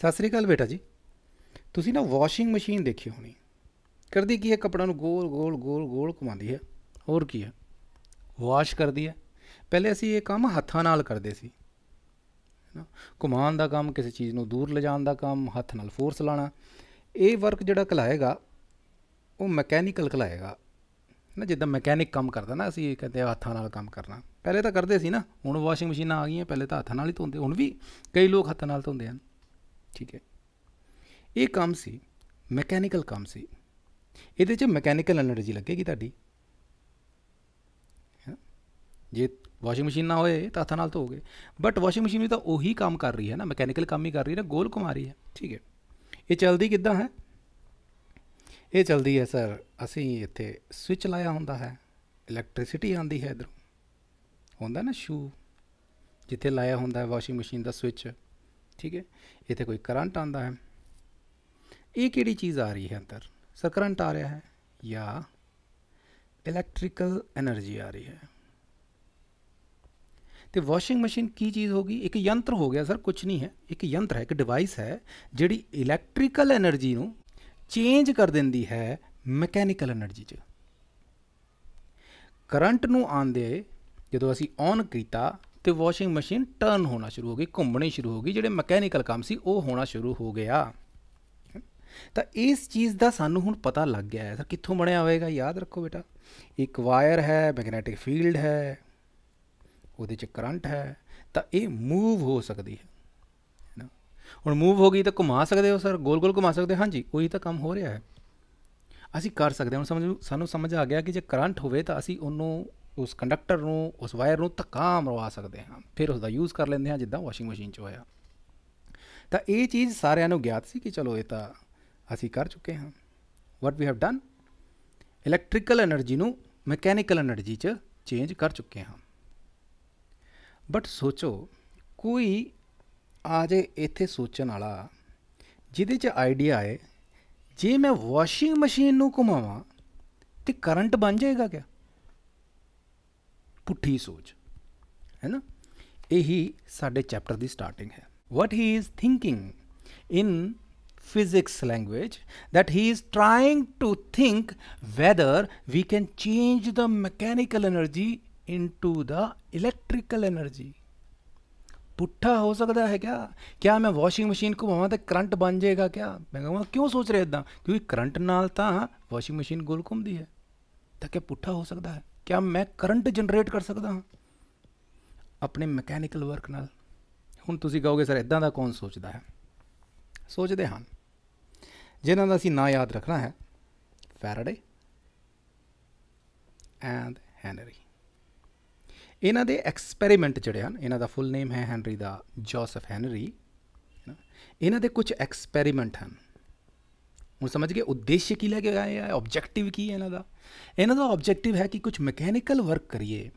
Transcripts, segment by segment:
ਸਤਿ ਸ੍ਰੀ ਅਕਾਲ ਬੇਟਾ ਜੀ ਤੁਸੀਂ ਨਾ ਵਾਸ਼ਿੰਗ ਮਸ਼ੀਨ ਦੇਖੀ ਹੋਣੀ ਕਰਦੀ ਕੀ ਹੈ ਕਪੜਾ ਨੂੰ ਗੋਲ ਗੋਲ ਗੋਲ ਗੋਲ ਘੁਮਾਉਂਦੀ ਹੈ ਹੋਰ ਕੀ ਹੈ ਵਾਸ਼ ਕਰਦੀ ਹੈ ਪਹਿਲੇ ਅਸੀਂ ਇਹ ਕੰਮ ਹੱਥਾਂ ਨਾਲ ਕਰਦੇ ਸੀ ਨਾ ਘੁਮਾਉਣ ਦਾ ਕੰਮ ਕਿਸੇ ਚੀਜ਼ ਨੂੰ ਦੂਰ ਲਿਜਾਣ ਦਾ ਕੰਮ ਹੱਥ ਨਾਲ ਫੋਰਸ ਲਾਣਾ ਇਹ ਵਰਕ ਜਿਹੜਾ ਕਲਾਏਗਾ ਉਹ ਮੈਕੈਨੀਕਲ ਕਲਾਏਗਾ ਨਾ ਜਿੱਦਾਂ ਮੈਕੈਨਿਕ ਕੰਮ ਕਰਦਾ ਨਾ ਅਸੀਂ ਕਹਿੰਦੇ ਹੱਥਾਂ ਨਾਲ ਕੰਮ ਕਰਨਾ ਪਹਿਲੇ ਤਾਂ ਕਰਦੇ ਸੀ ਨਾ ਹੁਣ ਵਾਸ਼ਿੰਗ ਮਸ਼ੀਨਾਂ ਆ ਗਈਆਂ ਪਹਿਲੇ ਤਾਂ ਹੱਥਾਂ ਨਾਲ ਹੀ ਧੋਂਦੇ ਹੁਣ ਵੀ ਕਈ ਲੋਕ ਹੱਥਾਂ ਨਾਲ ਧੋਂਦੇ ਹਨ ਠੀਕ ਹੈ ਇਹ ਕੰਮ ਸੀ ਮੈਕੈਨੀਕਲ ਕੰਮ ਸੀ ਇਹਦੇ 'ਚ ਮੈਕੈਨੀਕਲ એનર્ਜੀ ਲੱਗੇਗੀ ਤੁਹਾਡੀ ਜੇ ਵਾਸ਼ਿੰਗ ਮਸ਼ੀਨ ਨਾ ਹੋਏ ਤਾਂ ਹੱਥਾਂ ਨਾਲ ਧੋਗੇ ਬਟ ਵਾਸ਼ਿੰਗ ਮਸ਼ੀਨ ਵੀ ਤਾਂ ਉਹੀ ਕੰਮ ਕਰ ਰਹੀ ਹੈ ਨਾ ਮੈਕੈਨੀਕਲ ਕੰਮ ਹੀ ਕਰ ਰਹੀ ਹੈ ਨਾ ਗੋਲ ਘੁਮਾ ਰਹੀ ਹੈ ਠੀਕ ਹੈ ਇਹ ਚਲਦੀ ਕਿੱਦਾਂ ਹੈ ਇਹ ਚਲਦੀ ਹੈ ਸਰ ਅਸੀਂ ਇੱਥੇ ਸਵਿਚ ਲਾਇਆ ਹੁੰਦਾ ਹੈ ਇਲੈਕਟ੍ਰਿਸਿਟੀ ਆਉਂਦੀ ਹੈ ਇਧਰ ਹੁੰਦਾ ਨਾ ਸ਼ੂ ਜਿੱਥੇ ਲਾਇਆ ਹੁੰਦਾ ਹੈ ਵਾਸ਼ਿੰਗ ਮਸ਼ੀਨ ਦਾ ਸਵਿਚ ਠੀਕ ਹੈ ਇੱਥੇ ਕੋਈ ਕਰੰਟ ਆਂਦਾ ਹੈ ਇਹ ਕਿਹੜੀ ਚੀਜ਼ ਆ ਰਹੀ ਹੈ ਅੰਦਰ ਸਰ ਕਰੰਟ ਆ ਰਿਹਾ ਹੈ ਜਾਂ ਇਲੈਕਟ੍ਰੀਕਲ એનર્ਜੀ ਆ ਰਹੀ ਹੈ ਤੇ ਵਾਸ਼ਿੰਗ ਮਸ਼ੀਨ ਕੀ ਚੀਜ਼ ਹੋਗੀ ਇੱਕ ਯੰਤਰ ਹੋ ਗਿਆ ਸਰ ਕੁਝ ਨਹੀਂ ਹੈ ਇੱਕ ਯੰਤਰ ਹੈ ਇੱਕ ਡਿਵਾਈਸ ਹੈ ਜਿਹੜੀ ਇਲੈਕਟ੍ਰੀਕਲ એનર્ਜੀ ਨੂੰ ਚੇਂਜ ਕਰ ਦਿੰਦੀ ਹੈ ਮੈਕੈਨੀਕਲ એનર્ਜੀ 'ਚ ਕਰੰਟ ਨੂੰ ਆਂਦੇ ਜਦੋਂ ਅਸੀਂ ਔਨ ਕੀਤਾ ਤੇ ਵਾਸ਼ਿੰਗ ਮਸ਼ੀਨ ਟਰਨ ਹੋਣਾ ਸ਼ੁਰੂ ਹੋ ਗਈ ਘੁੰਮਣੀ ਸ਼ੁਰੂ ਹੋ ਗਈ ਜਿਹੜੇ ਮਕੈਨੀਕਲ ਕੰਮ ਸੀ ਉਹ ਹੋਣਾ ਸ਼ੁਰੂ ਹੋ ਗਿਆ ਤਾਂ ਇਸ ਚੀਜ਼ ਦਾ ਸਾਨੂੰ ਹੁਣ ਪਤਾ ਲੱਗ ਗਿਆ ਹੈ ਸਰ ਕਿੱਥੋਂ ਬਣਿਆ ਹੋਵੇਗਾ ਯਾਦ ਰੱਖੋ ਬੇਟਾ ਇੱਕ ਵਾਇਰ ਹੈ ਮੈਗਨੈਟਿਕ ਫੀਲਡ ਹੈ ਉਹਦੇ 'ਚ ਕਰੰਟ ਹੈ ਤਾਂ ਇਹ ਮੂਵ ਹੋ ਸਕਦੀ ਹੈ ਹੈਨਾ ਹੁਣ ਮੂਵ ਹੋ ਗਈ ਤਾਂ ਘੁਮਾ ਸਕਦੇ ਹੋ ਸਰ ਗੋਲ-ਗੋਲ ਘੁਮਾ ਸਕਦੇ ਹਾਂਜੀ ਉਹੀ ਤਾਂ ਕੰਮ ਹੋ ਰਿਹਾ ਹੈ ਅਸੀਂ ਕਰ ਸਕਦੇ ਹਾਂ ਹੁਣ ਸਮਝ ਸਾਨੂੰ ਸਮਝ ਆ ਗਿਆ ਕਿ ਜੇ ਕਰੰਟ ਹੋਵੇ ਤਾਂ ਅਸੀਂ ਉਹਨੂੰ ਉਸ ਕੰਡਕਟਰ ਨੂੰ ਉਸ ਵਾਇਰ ਨੂੰ ਧੱਕਾ ਮਰਵਾ ਸਕਦੇ ਹਾਂ ਫਿਰ ਉਸ ਦਾ ਯੂਜ਼ ਕਰ ਲੈਂਦੇ ਹਾਂ ਜਿੱਦਾਂ ਵਾਸ਼ਿੰਗ ਮਸ਼ੀਨ 'ਚ ਹੋਇਆ ਤਾਂ ਇਹ ਚੀਜ਼ ਸਾਰਿਆਂ ਨੂੰ ਗਿਆਤ ਸੀ ਕਿ ਚਲੋ ਇਹ ਤਾਂ ਅਸੀਂ ਕਰ ਚੁੱਕੇ ਹਾਂ what we have done electrical energy ਨੂੰ ਮੈਕੈਨੀਕਲ એનર્ਜੀ 'ਚ ਚੇਂਜ ਕਰ ਚੁੱਕੇ ਹਾਂ ਬਟ ਸੋਚੋ ਕੋਈ ਆ ਜੇ ਇੱਥੇ ਸੋਚਣ ਵਾਲਾ ਜਿਹਦੇ 'ਚ ਆਈਡੀਆ ਹੈ ਜੇ ਮੈਂ ਵਾਸ਼ਿੰਗ ਮਸ਼ੀਨ ਨੂੰ ਘੁਮਾਵਾਂ ਤੇ ਕਰੰਟ ਬਣ ਜਾਏਗਾ ਕਿਆ ਪੁੱਠੀ ਸੋਚ ਹੈ ਨਾ ਇਹੀ ਸਾਡੇ ਚੈਪਟਰ ਦੀ ਸਟਾਰਟਿੰਗ ਹੈ what he is thinking in physics language that he is trying to think whether we can change the mechanical energy into the electrical energy ਪੁੱਠਾ ਹੋ ਸਕਦਾ ਹੈ ਕਿਆ ਕਿਆ ਮੈਂ ਵਾਸ਼ਿੰਗ ਮਸ਼ੀਨ ਕੋ ਘੁਮਾਵਾਂ ਤੇ ਕਰੰਟ ਬਣ ਜਾਏਗਾ ਕਿਆ ਮੈਂ ਕਹਾਂ ਕਿਉਂ ਸੋਚ ਰਿਹਾ ਇਦਾਂ ਕਿਉਂਕਿ ਕਰੰਟ ਨਾਲ ਤਾਂ ਵਾਸ਼ਿੰਗ ਮਸ਼ੀਨ ਗੁਲ ਘੁੰਮਦੀ ਹੈ ਤਾਂ ਕਿ ਪੁੱਠਾ ਹੋ ਸਕਦਾ ਹੈ ਕਿਆ ਮੈਂ ਕਰੰਟ ਜਨਰੇਟ ਕਰ ਸਕਦਾ ਹਾਂ ਆਪਣੇ ਮਕੈਨੀਕਲ ਵਰਕ ਨਾਲ ਹੁਣ ਤੁਸੀਂ ਕਹੋਗੇ ਸਰ ਇਦਾਂ ਦਾ ਕੌਣ ਸੋਚਦਾ ਹੈ ਸੋਚਦੇ ਹਨ ਜਿਨ੍ਹਾਂ ਦਾ ਅਸੀਂ ਨਾਂ ਯਾਦ ਰੱਖਣਾ ਹੈ ਫੈਰਾਡੇ ਐਂਡ ਹੈਨਰੀ ਇਹਨਾਂ ਦੇ ਐਕਸਪੈਰੀਮੈਂਟ ਜਿਹੜੇ ਹਨ ਇਹਨਾਂ ਦਾ ਫੁੱਲ ਨੇਮ ਹੈ ਹੈਨਰੀ ਦਾ ਜੋਸਫ ਹੈਨਰੀ ਇਹਨਾਂ ਦੇ ਕੁਝ ਐਕਸਪੈਰੀਮੈਂਟ ਹਨ ਹੁਣ ਸਮਝ ਗਏ ਉਦੇਸ਼ ਕੀ ਲੈ ਕੇ ਆਏ ਆ ਆਬਜੈਕਟਿਵ ਕੀ ਹੈ ਇਹਨਾਂ ਦਾ ਇਹਨਾਂ ਦਾ ਆਬਜੈਕਟਿਵ ਹੈ ਕਿ ਕੁਝ ਮਕੈਨੀਕਲ ਵਰਕ ਕਰੀਏ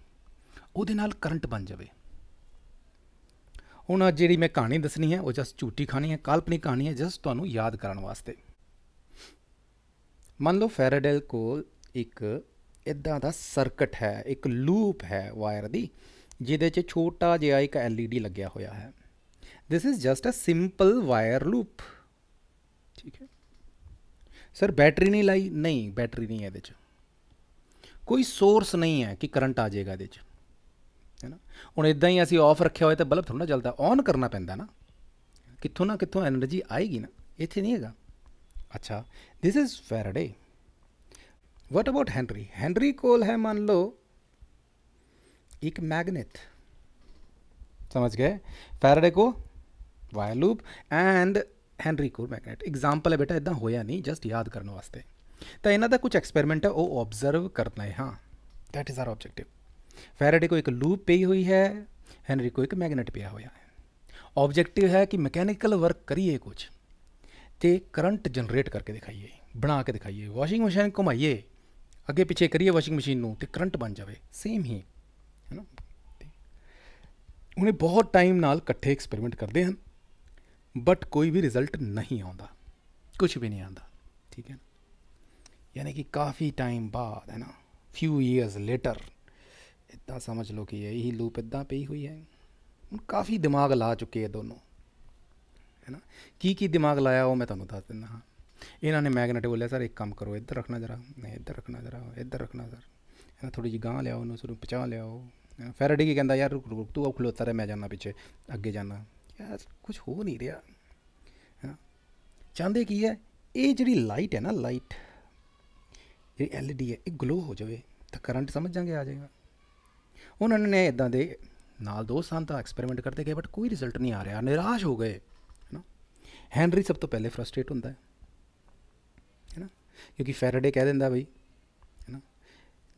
ਉਹਦੇ ਨਾਲ ਕਰੰਟ ਬਣ ਜਾਵੇ ਹੁਣ ਜਿਹੜੀ ਮੈਂ ਕਹਾਣੀ ਦੱਸਣੀ ਹੈ ਉਹ ਜਸ ਝੂਠੀ ਕਹਾਣੀ ਹੈ ਕਾਲਪਨਿਕ ਕਹਾਣੀ ਹੈ ਜਸ ਤੁਹਾਨੂੰ ਯਾਦ ਕਰਨ ਵਾਸਤੇ ਮੰਨ ਲਓ ਫੈਰਾਡੇਲ ਕੋਲ ਇੱਕ ਇਦਾਂ ਦਾ ਸਰਕਟ ਹੈ ਇੱਕ ਲੂਪ ਹੈ ਵਾਇਰ ਦੀ ਜਿਹਦੇ 'ਚ ਛੋਟਾ ਜਿਹਾ ਇੱਕ LED ਲੱਗਿਆ ਹੋਇਆ ਹੈ this is just a simple wire loop ਠੀਕ ਹੈ ਸਰ ਬੈਟਰੀ ਨਹੀਂ ਲਾਈ ਨਹੀਂ ਬੈਟਰੀ ਨਹੀਂ ਹੈ ਇਹਦੇ 'ਚ ਕੋਈ ਸੋਰਸ ਨਹੀਂ ਹੈ ਕਿ ਕਰੰਟ ਆ ਜਾਏਗਾ ਇਹਦੇ 'ਚ ਹੈਨਾ ਹੁਣ ਇਦਾਂ ਹੀ ਅਸੀਂ ਆਫ ਰੱਖਿਆ ਹੋਇਆ ਤਾਂ ਬਲਬ ਥੋੜਾ ਜਲਦਾ ਔਨ ਕਰਨਾ ਪੈਂਦਾ ਨਾ ਕਿੱਥੋਂ ਨਾ ਕਿੱਥੋਂ એનર્ਜੀ ਆਏਗੀ ਨਾ ਇੱਥੇ ਨਹੀਂ ਹੈਗਾ ਅੱਛਾ this is Faraday what about Henry Henry ਕੋਲ ਹੈ ਮੰਨ ਲਓ ਇੱਕ ਮੈਗਨੇਟ ਸਮਝ ਗਏ ਫੈਰਡੇ ਕੋ wire loop and Henry core magnet example ਹੈ ਬੇਟਾ ਇਦਾਂ ਹੋਇਆ ਨਹੀਂ ਜਸਟ ਯਾਦ ਕਰਨ ਵਾਸਤੇ ਤਾਂ ਇਹਨਾਂ ਦਾ ਕੁਝ ਐਕਸਪੈਰੀਮੈਂਟ ਹੈ ਉਹ ਆਬਜ਼ਰਵ ਕਰਨਾ ਹੈ ਹਾਂ that is our objective Faraday ਕੋ ਇੱਕ ਲੂਪ ਪਈ ਹੋਈ ਹੈ ਹੈਨਰੀ ਕੋ ਇੱਕ ਮੈਗਨੇਟ ਪਿਆ ਹੋਇਆ ਹੈ ਆਬਜੈਕਟਿਵ ਹੈ ਕਿ ਮੈਕੈਨੀਕਲ ਵਰਕ ਕਰੀਏ ਕੁਝ ਤੇ ਕਰੰਟ ਜਨਰੇਟ ਕਰਕੇ ਦਿਖਾਈਏ ਬਣਾ ਕੇ ਦਿਖਾਈਏ ਵਾਸ਼ਿੰਗ ਮਸ਼ੀਨ ਘੁਮਾਈਏ ਅੱਗੇ ਪਿੱਛੇ ਕਰੀਏ ਵਾਸ਼ਿੰਗ ਮਸ਼ੀਨ ਨੂੰ ਤੇ ਕਰੰਟ ਬਣ ਜਾਵੇ ਸੇਮ ਹੀ ਹੈ ਨਾ ਉਹਨੇ ਬਹੁਤ ਟਾਈਮ ਨਾਲ ਇਕੱਠੇ ਐਕਸਪੈਰੀਮੈਂਟ ਕਰਦੇ ਹਨ ਬਟ ਕੋਈ ਵੀ ਰਿਜ਼ਲਟ ਨਹੀਂ ਆਉਂਦਾ ਕੁਝ ਵੀ ਨਹੀਂ ਆਉਂਦਾ ਠੀਕ ਹੈ ਯਾਨੀ ਕਿ ਕਾਫੀ ਟਾਈਮ ਬਾਅਦ ਹੈ ਨਾ ਫਿਊ ਇਅਰਸ ਲੇਟਰ ਇਦਾਂ ਸਮਝ ਲਓ ਕਿ ਹੀ ਲੂਪ ਇਦਾਂ ਪਈ ਹੋਈ ਹੈ ਹੁਣ ਕਾਫੀ ਦਿਮਾਗ ਲਾ ਚੁੱਕੇ ਆ ਦੋਨੋਂ ਹੈ ਨਾ ਕੀ ਕੀ ਦਿਮਾਗ ਲਾਇਆ ਉਹ ਮੈਂ ਤੁਹਾਨੂੰ ਦੱਸ ਦਿੰਦਾ ਹਾਂ ਇਹਨਾਂ ਨੇ ਮੈਗਨੇਟ ਬੋਲਿਆ ਸਰ ਇੱਕ ਕੰਮ ਕਰੋ ਇੱਧਰ ਰੱਖਣਾ ਜਰਾ ਨਹੀਂ ਇੱਧਰ ਰੱਖਣਾ ਜਰਾ ਇੱਧਰ ਰੱਖਣਾ ਸਰ ਹੈ ਥੋੜੀ ਜੀ ਗਾਂ ਲਿਆਓ ਉਹਨੂੰ ਸਿਰ ਪਚਾ ਲਿਆਓ ਫੈਰਾਡੇ ਕੀ ਕਹਿੰਦਾ ਯਾਰ ਰੁਕ ਰੁਕ ਤੂੰ ਉਹ ਖਲੋਤਾ ਰਹਿ ਮੈਂ ਜਾਣਾ ਪਿੱਛੇ ਅੱਗੇ ਜਾਣਾ ਯਾਰ ਕੁਝ ਹੋ ਨਹੀਂ ਰਿਹਾ ਹਾਂ ਚਾਹੁੰਦੇ ਕੀ ਹੈ ਇਹ ਜਿਹੜੀ ਲਾਈਟ ਹੈ ਨਾ ਲਾਈਟ ਜਿਹੜੀ ਐਲਈਡੀ ਹੈ ਇਹ ਗਲੋ ਹੋ ਜਾਵੇ ਤਾਂ ਕਰੰਟ ਸਮਝ ਜਾਗੇ ਆ ਜਾਏਗਾ ਉਹਨਾਂ ਨੇ ਇਦਾਂ ਦੇ ਨਾਲ ਦੋ ਸਾਲ ਤੱਕ ਐਕਸਪੈਰੀਮੈਂਟ ਕਰਦੇ ਗਏ ਬਟ ਕੋਈ ਰਿਜ਼ਲਟ ਨਹੀਂ ਆ ਰਿਹਾ ਨਿਰਾਸ਼ ਹੋ ਗਏ ਹੈਨਾ ਹੈਨਰੀ ਸਭ ਤੋਂ ਪਹਿਲੇ ਫਰਸਟ੍ਰੇਟ ਹੁੰਦਾ ਹੈ ਹੈਨਾ ਕਿਉਂਕਿ ਫੈਰਾਡੇ ਕਹਿ ਦਿੰਦਾ ਬਈ ਹੈਨਾ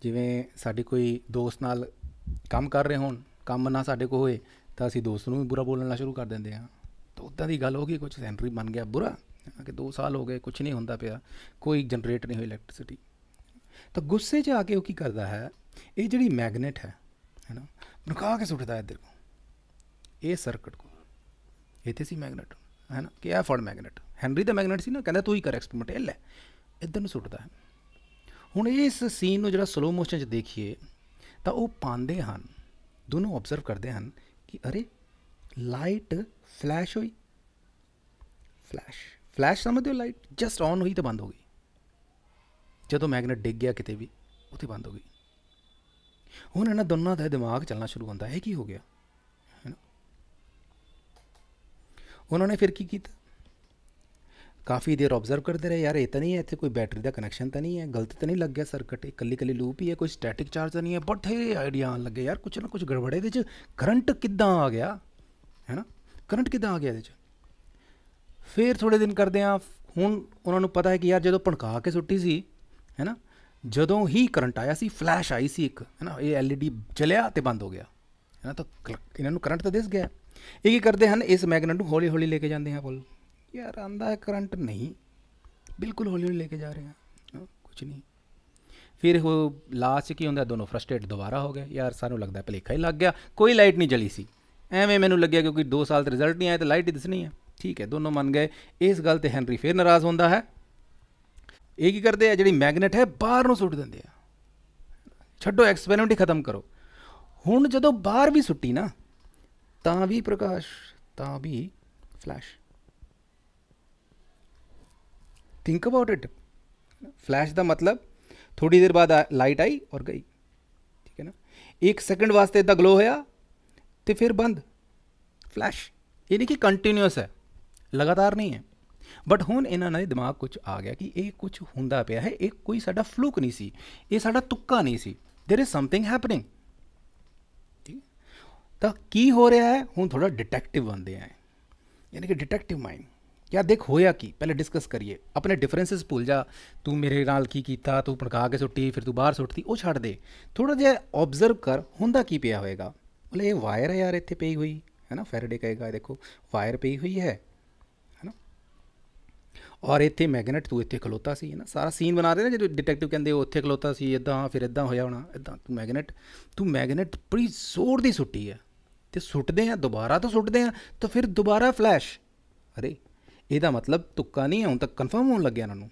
ਜਿਵੇਂ ਸਾਡੀ ਕੋਈ ਦੋਸਤ ਨਾਲ ਕੰਮ ਕਰ ਰਹੇ ਹੋਣ ਕੰਮ ਨਾ ਸਾਡੇ ਕੋ ਹੋਏ ਤਾਂ ਅਸੀਂ ਦੋਸਤ ਨੂੰ ਵੀ ਬੁਰਾ ਬੋਲਣਾ ਸ਼ੁਰੂ ਕਰ ਦਿੰਦੇ ਆ ਤਾਂ ਉਦਾਂ ਦੀ ਗੱਲ ਹੋ ਗਈ ਕੁਝ ਸੈਂਟਰੀ ਬਣ ਗਿਆ ਬੁਰਾ ਕਿ 2 ਸਾਲ ਹੋ ਗਏ ਕੁਝ ਨਹੀਂ ਹੁੰਦਾ ਪਿਆ ਕੋਈ ਜਨਰੇਟ ਨਹੀਂ ਹੋਈ ਇਲੈਕਟ੍ਰਿਸਿਟੀ ਤਾਂ ਗੁੱਸੇ 'ਚ ਆ ਕੇ ਉਹ ਕੀ ਕਰਦਾ ਹੈ ਇਹ ਜਿਹੜੀ ਮੈਗਨੇਟ ਹੈ ਹੈਨਾ ਰੁਕਾ ਕੇ ਸੁੱਟਦਾ ਇੱਧਰ ਨੂੰ ਇਹ ਸਰਕਟ ਕੋ ਇੱਥੇ ਸੀ ਮੈਗਨੇਟ ਹੈਨਾ ਕਿ ਇਹ ਫੜ ਮੈਗਨੇਟ ਹੈਨਰੀ ਦਾ ਮੈਗਨੇਟ ਸੀ ਨਾ ਕਹਿੰਦਾ ਤੂੰ ਹੀ ਕਰ ਐਕਸਪੈਰੀਮੈਂਟ ਇਹ ਲੈ ਇੱਧਰ ਨੂੰ ਸੁੱਟਦਾ ਹੈ ਹੁਣ ਇਸ ਸੀਨ ਨੂੰ ਜਿਹੜਾ ਸਲੋ ਮੋਸ਼ਨ 'ਚ ਦੇਖੀਏ ਤਾਂ ਉਹ ਪਾਉਂਦੇ ਹਨ ਦੋਨੋਂ ਆਬਜ਼ਰਵ ਕਰਦੇ ਹਨ ਕਿ अरे लाइट फ्लैश हुई फ्लैश ਫਲੈਸ਼ ਸਮਝਦੇ ਹੋ ਲਾਈਟ ਜਸਟ ਆਨ ਹੋਈ ਤਾਂ ਬੰਦ ਹੋ ਗਈ ਜਦੋਂ ਮੈਗਨੇਟ ਡਿੱਗ ਗਿਆ ਕਿਤੇ ਵੀ ਉੱਥੇ ਬੰਦ ਹੋ ਗਈ ਹੁਣ ਇਹਨਾਂ ਦੋਨਾਂ ਦਾ ਦਿਮਾਗ ਚੱਲਣਾ ਸ਼ੁਰੂ ਹੁੰਦਾ ਹੈ ਕੀ ਹੋ ਗਿਆ ਹੈਨਾ ਉਹਨਾਂ ਨੇ ਫਿਰ ਕੀ ਕੀਤਾ ਕਾਫੀ ਦੇਰ ਆਬਜ਼ਰਵ ਕਰਦੇ ਰਹੇ ਯਾਰ ਇਹ ਤਾਂ ਨਹੀਂ ਹੈ ਇੱਥੇ ਕੋਈ ਬੈਟਰੀ ਦਾ ਕਨੈਕਸ਼ਨ ਤਾਂ ਨਹੀਂ ਹੈ ਗਲਤ ਤਾਂ ਨਹੀਂ ਲੱਗ ਗਿਆ ਸਰਕਟ ਇਕੱਲੀ ਇਕੱਲੀ ਲੂਪ ਹੀ ਹੈ ਕੋਈ ਸਟੈਟਿਕ ਚਾਰਜ ਤਾਂ ਨਹੀਂ ਹੈ ਬਟ ਇਹ ਆਈਡੀਆ ਆਣ ਲੱਗੇ ਯਾਰ ਕੁਝ ਨਾ ਕੁਝ ਗੜਬੜੇ ਦੇ ਚ ਕਰੰਟ ਕਿੱਦਾਂ ਆ ਗਿਆ ਹੈ ਨਾ ਕਰੰਟ ਕਿੱਦਾਂ ਆ ਗਿਆ ਇਹਦੇ ਚ ਫੇਰ ਥੋੜੇ ਦਿਨ ਕਰਦੇ ਆ ਹੁਣ ਉਹਨਾਂ ਨੂੰ ਪਤਾ ਹੈ ਕਿ ਯਾਰ ਜਦੋਂ ਪਣਕਾ ਕੇ ਸੁੱਟੀ ਸੀ ਹੈ ਨਾ ਜਦੋਂ ਹੀ ਕਰੰਟ ਆਇਆ ਸੀ ਫਲੈਸ਼ ਆਈ ਸੀ ਇੱਕ ਹੈ ਨਾ ਇਹ ਐਲਈਡੀ ਚਲਿਆ ਤੇ ਬੰਦ ਹੋ ਗਿਆ ਹੈ ਨਾ ਤਾਂ ਇਹਨਾਂ ਨੂੰ ਕਰੰਟ ਤਾਂ ਦਿਸ ਗਿਆ ਇਹ ਕੀ ਕਰਦੇ ਹਨ ਇਸ ਮੈਗਨੇਟ ਨੂੰ ਹੌਲੀ ਹੌਲੀ ਲੈ ਕੇ ਜਾਂਦੇ ਹਨ ਕੋਲ ਯਾਰ ਆਂਦਾ ਹੈ ਕਰੰਟ ਨਹੀਂ ਬਿਲਕੁਲ ਹੌਲੀ ਹੌਲੀ ਲੈ ਕੇ ਜਾ ਰਹੇ ਹਾਂ ਕੁਝ ਨਹੀਂ ਫਿਰ ਉਹ ਲਾਸਟ ਕੀ ਹੁੰਦਾ ਦੋਨੋਂ ਫਰਸਟ੍ਰੇਟ ਦੁਬਾਰਾ ਹੋ ਗਏ ਯਾਰ ਸਾਨੂੰ ਲੱਗਦਾ ਭਲੇਖਾ ਹੀ ਲੱਗ ਗਿਆ ਕੋਈ ਲਾਈਟ ਨਹੀਂ ਜਲੀ ਸੀ ਐਵੇਂ ਮੈਨੂੰ ਲੱਗਿਆ ਕਿਉਂਕਿ 2 ਸਾਲ ਤੇ ਰਿਜ਼ਲਟ ਨਹੀਂ ਆਇਆ ਤੇ ਲਾਈਟ ਹੀ ਦਿਸਣੀ ਹੈ ਠੀਕ ਹੈ ਦੋਨੋਂ ਮੰਨ ਗਏ ਇਸ ਗੱਲ ਤੇ ਹੈਨਰੀ ਫੇਰ ਨਾਰਾਜ਼ ਹੁੰਦਾ ਹੈ ਇਹ ਕੀ ਕਰਦੇ ਆ ਜਿਹੜੀ ਮੈਗਨੇਟ ਹੈ ਬਾਹਰ ਨੂੰ ਸੁੱਟ ਦਿੰਦੇ ਆ ਛੱਡੋ ਐਕਸਪੈਰੀਮੈਂਟ ਹੀ ਖਤਮ ਕਰੋ ਹੁਣ ਜਦੋਂ ਬਾਹਰ ਵੀ ਸੁੱਟੀ ਨਾ ਤਾਂ ਵੀ ਪ੍ਰਕਾਸ਼ ਤਾਂ ਵੀ flash think about it flash ਦਾ ਮਤਲਬ ਥੋੜੀ ਦੇਰ ਬਾਅਦ ਲਾਈਟ ਆਈ ਔਰ ਗਈ ਠੀਕ ਹੈ ਨਾ 1 ਸੈਕਿੰਡ ਵਾਸਤੇ ਇਦਾਂ ਗਲੋ ਹੋਇਆ ਤੇ ਫਿਰ ਬੰਦ ਫਲੈਸ਼ ਇਹ ਨਹੀਂ ਕਿ ਕੰਟੀਨਿਊਸ ਹੈ ਲਗਾਤਾਰ ਨਹੀਂ ਹੈ ਬਟ ਹੁਣ ਇਹਨਾਂ ਦੇ ਦਿਮਾਗ ਕੁਝ ਆ ਗਿਆ ਕਿ ਇਹ ਕੁਝ ਹੁੰਦਾ ਪਿਆ ਹੈ ਇਹ ਕੋਈ ਸਾਡਾ ਫਲੂਕ ਨਹੀਂ ਸੀ ਇਹ ਸਾਡਾ ਤੁੱਕਾ ਨਹੀਂ ਸੀ देयर इज ਸਮਥਿੰਗ ਹੈਪਨਿੰਗ ਤਾਂ ਕੀ ਹੋ ਰਿਹਾ ਹੈ ਹੁਣ ਥੋੜਾ ਡਿਟੈਕਟਿਵ ਬਣਦੇ ਆਏ ਯਾਨੀ ਕਿ ਡਿਟੈਕਟਿਵ ਮਾਈਂਡ ਯਾ ਦੇਖ ਹੋਇਆ ਕੀ ਪਹਿਲੇ ਡਿਸਕਸ ਕਰੀਏ ਆਪਣੇ ਡਿਫਰੈਂਸਸ ਭੁੱਲ ਜਾ ਤੂੰ ਮੇਰੇ ਨਾਲ ਕੀ ਕੀਤਾ ਤੂੰ ਪੜਕਾ ਕੇ ਸੁੱਟੀ ਫਿਰ ਤੂੰ ਬਾਹਰ ਸੁੱਟਦੀ ਉਹ ਛੱਡ ਦੇ ਥੋੜਾ ਜਿਹਾ ਆਬਜ਼ਰਵ ਕਰ ਹੁੰਦਾ ਕੀ ਪਿਆ ਹੋਏਗਾ ਮਤਲਬ ਇਹ ਵਾਇਰ ਹੈ ਯਾਰ ਇੱਥੇ ਪਈ ਹੋਈ ਹੈ ਨਾ ਫੈਰਡੇ ਕਹੇਗਾ ਦੇਖੋ ਵਾਇਰ ਪਈ ਹੋਈ ਹੈ ਹੈ ਨਾ ਔਰ ਇੱਥੇ ਮੈਗਨੇਟ ਤੂੰ ਇੱਥੇ ਖਲੋਤਾ ਸੀ ਹੈ ਨਾ ਸਾਰਾ ਸੀਨ ਬਣਾ ਰਹੇ ਨੇ ਜਦੋਂ ਡਿਟੈਕਟਿਵ ਕਹਿੰਦੇ ਉਹ ਉੱਥੇ ਖਲੋਤਾ ਸੀ ਇਦਾਂ ਫਿਰ ਇਦਾਂ ਹੋਇਆ ਹੋਣਾ ਇਦਾਂ ਤੂੰ ਮੈਗਨੇਟ ਤੂੰ ਮੈਗਨੇਟ ਬੜੀ ਜ਼ੋਰ ਦੀ ਸੁੱਟੀ ਹੈ ਤੇ ਸੁੱਟਦੇ ਆ ਦੁਬਾਰਾ ਤਾਂ ਸੁੱਟਦੇ ਆ ਤਾਂ ਫਿਰ ਦੁਬਾਰਾ ਫਲੈਸ਼ ਅਰੇ ਇਹਦਾ ਮਤਲਬ ਤੁੱਕਾ ਨਹੀਂ ਹੁਣ ਤੱਕ ਕਨਫਰਮ ਹੋਣ ਲੱਗਿਆ ਇਹਨਾਂ ਨੂੰ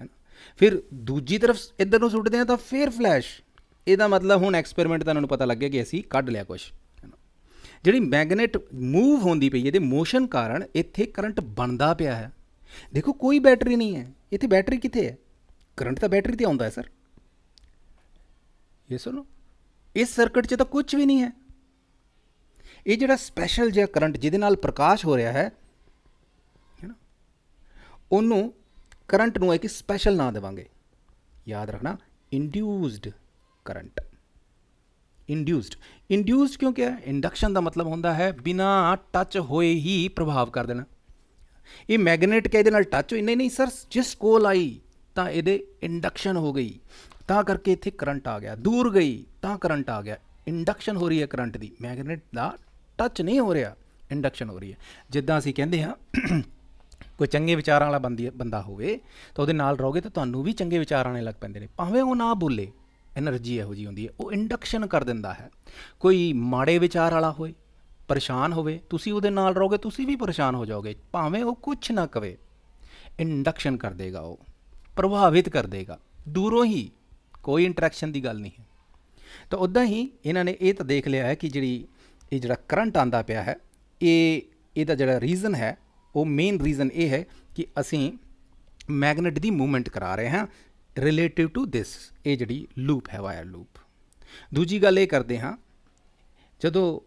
ਹੈਨਾ ਫਿਰ ਦੂਜੀ ਤਰਫ ਇੱਧਰ ਨੂੰ ਸੁੱਟਦੇ ਆ ਤਾਂ ਫੇਰ ਫਲੈਸ਼ ਇਹਦਾ ਮਤਲਬ ਹੁਣ ਐਕਸਪੈਰੀਮੈਂਟ ਤਾਂ ਇਹਨਾਂ ਨੂੰ ਪਤਾ ਲੱਗਿਆ ਕਿ ਅਸੀਂ ਕੱਢ ਲਿਆ ਕੁਝ ਜਿਹੜੀ ਮੈਗਨੇਟ ਮੂਵ ਹੁੰਦੀ ਪਈ ਇਹਦੇ ਮੋਸ਼ਨ ਕਾਰਨ ਇੱਥੇ ਕਰੰਟ ਬਣਦਾ ਪਿਆ ਹੈ ਦੇਖੋ ਕੋਈ ਬੈਟਰੀ ਨਹੀਂ ਹੈ ਇੱਥੇ ਬੈਟਰੀ ਕਿੱਥੇ ਹੈ ਕਰੰਟ ਤਾਂ ਬੈਟਰੀ ਤੇ ਆਉਂਦਾ ਹੈ ਸਰ ਇਹ ਸੁਣੋ ਇਸ ਸਰਕਟ 'ਚ ਤਾਂ ਕੁਝ ਵੀ ਨਹੀਂ ਹੈ ਇਹ ਜਿਹੜਾ ਸਪੈਸ਼ਲ ਜਿਹਾ ਕਰੰਟ ਜਿਹਦੇ ਨਾਲ ਪ੍ਰਕਾਸ਼ ਹੋ ਰਿਹਾ ਹੈ ਉਹਨੂੰ ਕਰੰਟ ਨੂੰ ਇੱਕ ਸਪੈਸ਼ਲ ਨਾਮ ਦੇਵਾਂਗੇ ਯਾਦ ਰੱਖਣਾ ਇੰਡਿਊਸਡ ਕਰੰਟ ਇੰਡਿਊਸਡ ਇੰਡਿਊਸਡ ਕਿਉਂ ਕਿ ਇੰਡਕਸ਼ਨ ਦਾ ਮਤਲਬ ਹੁੰਦਾ ਹੈ ਬਿਨਾ ਟੱਚ ਹੋਏ ਹੀ ਪ੍ਰਭਾਵ ਕਰ ਦੇਣਾ ਇਹ ਮੈਗਨੇਟ ਕੇ ਇਹਦੇ ਨਾਲ ਟੱਚ ਹੋਈ ਨਹੀਂ ਨਹੀਂ ਸਰ ਜਿਸ ਕੋਲ ਆਈ ਤਾਂ ਇਹਦੇ ਇੰਡਕਸ਼ਨ ਹੋ ਗਈ ਤਾਂ ਕਰਕੇ ਇੱਥੇ ਕਰੰਟ ਆ ਗਿਆ ਦੂਰ ਗਈ ਤਾਂ ਕਰੰਟ ਆ ਗਿਆ ਇੰਡਕਸ਼ਨ ਹੋ ਰਹੀ ਹੈ ਕਰੰਟ ਦੀ ਮੈਗਨੇਟ ਦਾ ਟੱਚ ਨਹੀਂ ਹੋ ਰਿਹਾ ਇੰਡਕਸ਼ਨ ਹੋ ਰਹੀ ਹੈ ਜਿੱਦਾਂ ਅਸੀਂ ਕਹਿੰਦੇ ਹਾਂ ਕੋਈ ਚੰਗੇ ਵਿਚਾਰਾਂ ਵਾਲਾ ਬੰਦੀ ਬੰਦਾ ਹੋਵੇ ਤਾਂ ਉਹਦੇ ਨਾਲ ਰਹੋਗੇ ਤਾਂ ਤੁਹਾਨੂੰ ਵੀ ਚੰਗੇ ਵਿਚਾਰ ਆਣੇ ਲੱਗ ਪੈਂਦੇ ਨੇ ਭਾਵੇਂ ਉਹ ਨਾ ਬੋਲੇ એનર્ਜੀ ਇਹੋ ਜੀ ਹੁੰਦੀ ਹੈ ਉਹ ਇੰਡਕਸ਼ਨ ਕਰ ਦਿੰਦਾ ਹੈ ਕੋਈ ਮਾੜੇ ਵਿਚਾਰ ਵਾਲਾ ਹੋਵੇ ਪਰੇਸ਼ਾਨ ਹੋਵੇ ਤੁਸੀਂ ਉਹਦੇ ਨਾਲ ਰਹੋਗੇ ਤੁਸੀਂ ਵੀ ਪਰੇਸ਼ਾਨ ਹੋ ਜਾਓਗੇ ਭਾਵੇਂ ਉਹ ਕੁਝ ਨਾ ਕਵੇ ਇੰਡਕਸ਼ਨ ਕਰ ਦੇਗਾ ਉਹ ਪ੍ਰਭਾਵਿਤ ਕਰ ਦੇਗਾ ਦੂਰੋਂ ਹੀ ਕੋਈ ਇੰਟਰੈਕਸ਼ਨ ਦੀ ਗੱਲ ਨਹੀਂ ਹੈ ਤਾਂ ਉਦਾਂ ਹੀ ਇਹਨਾਂ ਨੇ ਇਹ ਤਾਂ ਦੇਖ ਲਿਆ ਹੈ ਕਿ ਜਿਹੜੀ ਇਹ ਜਿਹੜਾ ਕਰੰਟ ਆਂਦਾ ਪਿਆ ਹੈ ਇਹ ਇਹਦਾ ਜਿਹੜਾ ਰੀਜ਼ਨ ਹੈ ਉਹ ਮੇਨ ਰੀਜ਼ਨ ਇਹ ਹੈ ਕਿ ਅਸੀਂ ਮੈਗਨੇਟ ਦੀ ਮੂਵਮੈਂਟ ਕਰਾ ਰਹੇ ਹਾਂ ਰਿਲੇਟਿਵ ਟੂ ਥਿਸ ਇਹ ਜਿਹੜੀ ਲੂਪ ਹੈ ਵਾਇਰ ਲੂਪ ਦੂਜੀ ਗੱਲ ਇਹ ਕਰਦੇ ਹਾਂ ਜਦੋਂ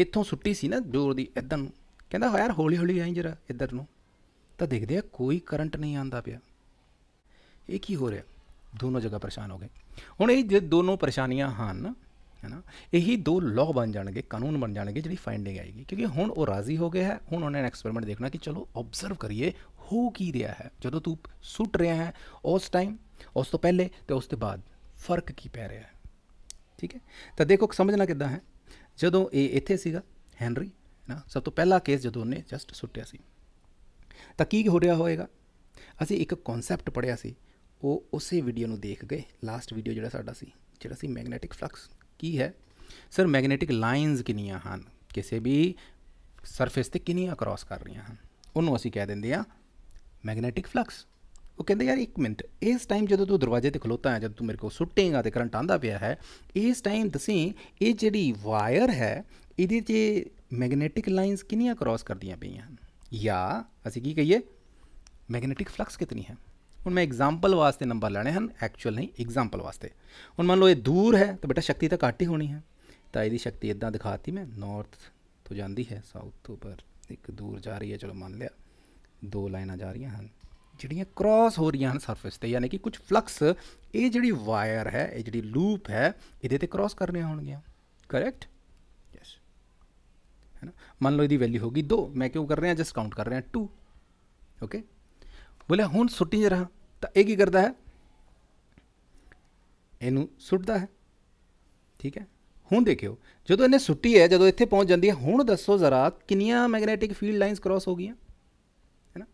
ਇੱਥੋਂ ਸੁੱਟੀ ਸੀ ਨਾ ਜੋਰ ਦੀ ਇਦਾਂ ਨੂੰ ਕਹਿੰਦਾ ਯਾਰ ਹੌਲੀ ਹੌਲੀ ਆਈ ਜਰਾ ਇੱਧਰ ਨੂੰ ਤਾਂ ਦੇਖਦੇ ਆ ਕੋਈ ਕਰੰਟ ਨਹੀਂ ਆਂਦਾ ਪਿਆ ਇਹ ਕੀ ਹੋ ਰਿਹਾ ਦੋਨੋਂ ਜਗ੍ਹਾ ਪਰੇਸ਼ਾਨ ਹੋ ਗਏ ਹੁਣ ਇਹ ਜੇ ਦੋਨੋਂ ਪਰੇਸ਼ਾਨੀਆਂ ਹਨ ਨਾ ਇਹੀ ਦੋ ਲਾਅ ਬਣ ਜਾਣਗੇ ਕਾਨੂੰਨ ਬਣ ਜਾਣਗੇ ਜਿਹੜੀ ਫਾਈਂਡਿੰਗ ਆਏਗੀ ਕਿਉਂਕਿ ਹੁਣ ਉਹ ਰਾਜ਼ੀ ਹੋ ਗਿਆ ਹੈ ਹੁਣ ਉਹਨਾਂ ਨੇ ਐਕਸਪੈਰੀਮੈਂਟ ਦੇਖਣਾ ਕਿ ਚਲੋ ਆਬਜ਼ਰਵ ਕਰੀਏ ਹੋ ਕੀ ਰਿਹਾ ਹੈ ਜਦੋਂ ਤੂੰ ਸੁੱਟ ਰਿਹਾ ਹੈ ਉਸ ਟਾਈਮ ਉਸ ਤੋਂ ਪਹਿਲੇ ਤੇ ਉਸ ਤੋਂ ਬਾਅਦ ਫਰਕ ਕੀ ਪੈ ਰਿਹਾ ਹੈ ਠੀਕ ਹੈ ਤਾਂ ਦੇਖੋ ਸਮਝਣਾ ਕਿੱਦਾਂ ਹੈ ਜਦੋਂ ਇਹ ਇੱਥੇ ਸੀਗਾ ਹੈਨਰੀ ਨਾ ਸਭ ਤੋਂ ਪਹਿਲਾ ਕੇਸ ਜਦੋਂ ਉਹਨੇ ਜਸਟ ਸੁੱਟਿਆ ਸੀ ਤਾਂ ਕੀ ਹੋ ਰਿਹਾ ਹੋਏਗਾ ਅਸੀਂ ਇੱਕ ਕਨਸੈਪਟ ਪੜਿਆ ਸੀ ਉਹ ਉਸੇ ਵੀਡੀਓ ਨੂੰ ਦੇਖ ਗਏ ਲਾਸਟ ਵੀਡੀਓ ਜਿਹੜਾ ਸਾਡਾ ਸੀ ਜਿਹੜਾ ਸੀ ਮੈਗਨੇਟਿਕ ਫਲਕਸ की है सर मैग्नेटिक लाइन्स किनिया हैं किसी भी सरफेस से किनिया क्रॉस कर रही हैं उन्होंने असी कह दें मैगनैटिक फ्लक्स वो कहें यार एक मिनट इस टाइम जो तू दरवाजे से खलोता है जब तू मेरे को सुटेगा तो करंट आंदा पाया है इस टाइम दसी ये जी वायर है ये ज मैगनैटिक लाइनस किनिया करॉस कर दी पी या असी की कही मैगनैटिक फ्लक्स कितनी है ਹੁਣ ਮੈਂ ਐਗਜ਼ਾਮਪਲ ਵਾਸਤੇ ਨੰਬਰ ਲੈਣੇ ਹਨ ਐਕਚੁਅਲ ਨਹੀਂ ਐਗਜ਼ਾਮਪਲ ਵਾਸਤੇ ਹੁਣ ਮੰਨ ਲਓ ਇਹ ਦੂਰ ਹੈ ਤਾਂ ਬੇਟਾ ਸ਼ਕਤੀ ਤਾਂ ਘੱਟ ਹੀ ਹੋਣੀ ਹੈ ਤਾਂ ਇਹਦੀ ਸ਼ਕਤੀ ਇਦਾਂ ਦਿਖਾਤੀ ਮੈਂ ਨਾਰਥ ਤੋਂ ਜਾਂਦੀ ਹੈ ਸਾਊਥ ਤੋਂ ਪਰ ਇੱਕ ਦੂਰ ਜਾ ਰਹੀ ਹੈ ਚਲੋ ਮੰਨ ਲਿਆ ਦੋ ਲਾਈਨਾਂ ਜਾ ਰਹੀਆਂ ਹਨ ਜਿਹੜੀਆਂ ਕ੍ਰਾਸ ਹੋ ਰਹੀਆਂ ਹਨ ਸਰਫੇਸ ਤੇ ਯਾਨੀ ਕਿ ਕੁਝ ਫਲਕਸ ਇਹ ਜਿਹੜੀ ਵਾਇਰ ਹੈ ਇਹ ਜਿਹੜੀ ਲੂਪ ਹੈ ਇਹਦੇ ਤੇ ਕ੍ਰਾਸ ਕਰਨੇ ਹੋਣਗੀਆਂ ਕਰੈਕਟ ਯੈਸ ਹੈਨਾ ਮੰਨ ਲਓ ਇਹਦੀ ਵੈਲਿਊ ਹੋਗੀ 2 ਮੈਂ ਕਿਉਂ ਕਰ ਰਿਹਾ ਜਸਟ ਕਾਊਂਟ ਕਰ ਰਿਹਾ 2 ਓਕੇ ਬੋਲੇ ਹੁਣ ਸੁੱਟੀ ਰਹਾ ਤਾਂ ਇਹ ਕੀ ਕਰਦਾ ਹੈ ਇਹਨੂੰ ਸੁੱਟਦਾ ਹੈ ਠੀਕ ਹੈ ਹੁਣ ਦੇਖਿਓ ਜਦੋਂ ਇਹਨੇ ਸੁੱਟੀ ਹੈ ਜਦੋਂ ਇੱਥੇ ਪਹੁੰਚ ਜਾਂਦੀ ਹੈ ਹੁਣ ਦੱਸੋ ਜ਼ਰਾ ਕਿੰਨੀਆਂ ਮੈਗਨੇਟਿਕ ਫੀਲਡ ਲਾਈਨਸ ਕ੍ਰਾਸ ਹੋ ਗਈਆਂ ਹੈਨਾ